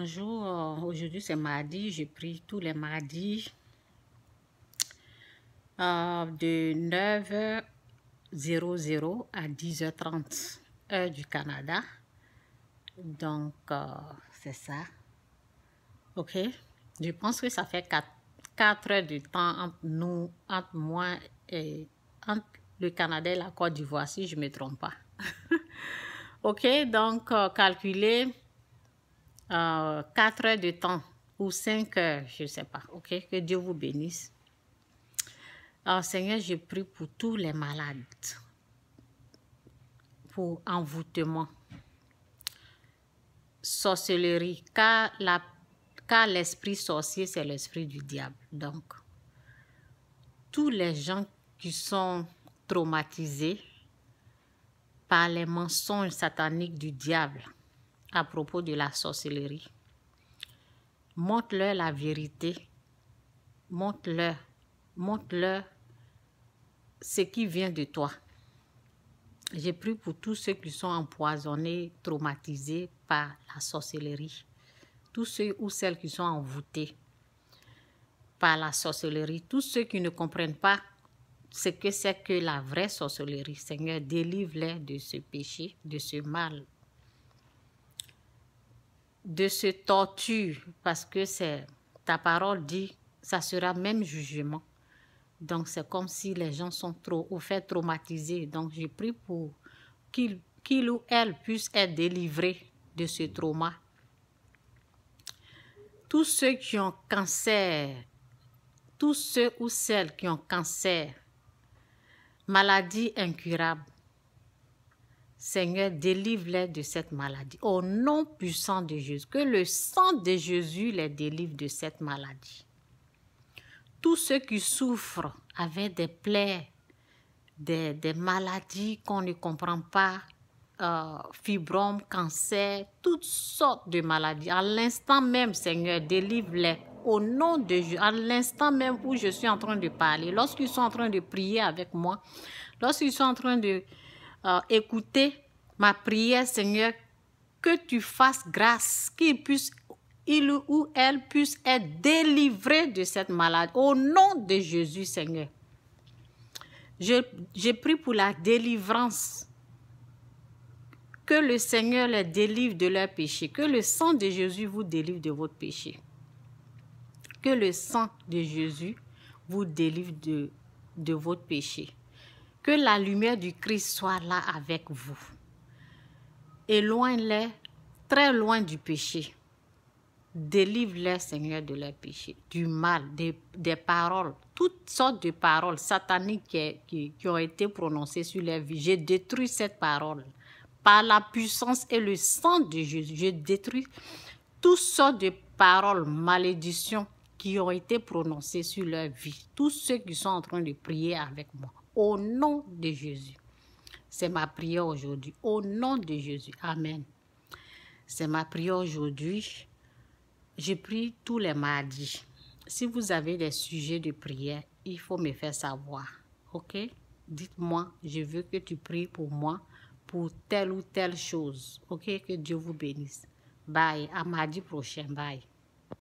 bonjour, euh, aujourd'hui c'est mardi, j'ai pris tous les mardis euh, de 9h00 à 10h30, heure du Canada. Donc, euh, c'est ça. OK? Je pense que ça fait 4, 4 heures de temps entre nous, entre moi et entre le Canada et la Côte d'Ivoire, si je ne me trompe pas. OK? Donc, calculer euh, quatre 4 heures de temps ou 5 heures, je ne sais pas. OK? Que Dieu vous bénisse. Ah, Seigneur, je prie pour tous les malades, pour envoûtement, sorcellerie, car la car l'esprit sorcier, c'est l'esprit du diable. Donc, tous les gens qui sont traumatisés par les mensonges sataniques du diable, à propos de la sorcellerie. Montre-leur la vérité. Montre-leur. Montre-leur ce qui vient de toi. J'ai pris pour tous ceux qui sont empoisonnés, traumatisés par la sorcellerie. Tous ceux ou celles qui sont envoûtés par la sorcellerie. Tous ceux qui ne comprennent pas ce que c'est que la vraie sorcellerie. Seigneur, délivre-les de ce péché, de ce mal de se torture, parce que c'est ta parole dit, ça sera même jugement. Donc c'est comme si les gens sont trop ou fait traumatisés. Donc j'ai pris pour qu'il qu'il ou elle puisse être délivré de ce trauma. Tous ceux qui ont cancer, tous ceux ou celles qui ont cancer, maladie incurable, Seigneur, délivre-les de cette maladie. Au nom puissant de Jésus, que le sang de Jésus les délivre de cette maladie. Tous ceux qui souffrent avec des plaies, des, maladies qu'on ne comprend pas, euh, fibromes, cancer, toutes sortes de maladies, à l'instant même, Seigneur, délivre-les au nom de Jésus, à l'instant même où je suis en train de parler, lorsqu'ils sont en train de prier avec moi, lorsqu'ils sont en train de, euh, écoutez ma prière, Seigneur, que tu fasses grâce, qu'il puisse il ou elle puisse être délivrée de cette maladie. Au nom de Jésus, Seigneur. Je, je prie pour la délivrance. Que le Seigneur les délivre de leurs péchés. Que le sang de Jésus vous délivre de votre péché. Que le sang de Jésus vous délivre de, de votre péché. Que la lumière du Christ soit là avec vous. Éloigne-les très loin du péché. Délivre-les, Seigneur, de leur péché, du mal, des, paroles, toutes sortes de paroles sataniques qui, ont été prononcées sur leur vie. J'ai détruit cette parole. Par la puissance et le sang de Jésus, je détruis toutes sortes de paroles, malédictions qui ont été prononcées sur leur vie. Tous ceux qui sont en train de prier avec moi au nom de Jésus. C'est ma prière aujourd'hui, au nom de Jésus. Amen. C'est ma prière aujourd'hui. Je prie tous les mardis. Si vous avez des sujets de prière, il faut me faire savoir. OK? Dites-moi, je veux que tu pries pour moi, pour telle ou telle chose. OK? Que Dieu vous bénisse. Bye. À mardi prochain. Bye.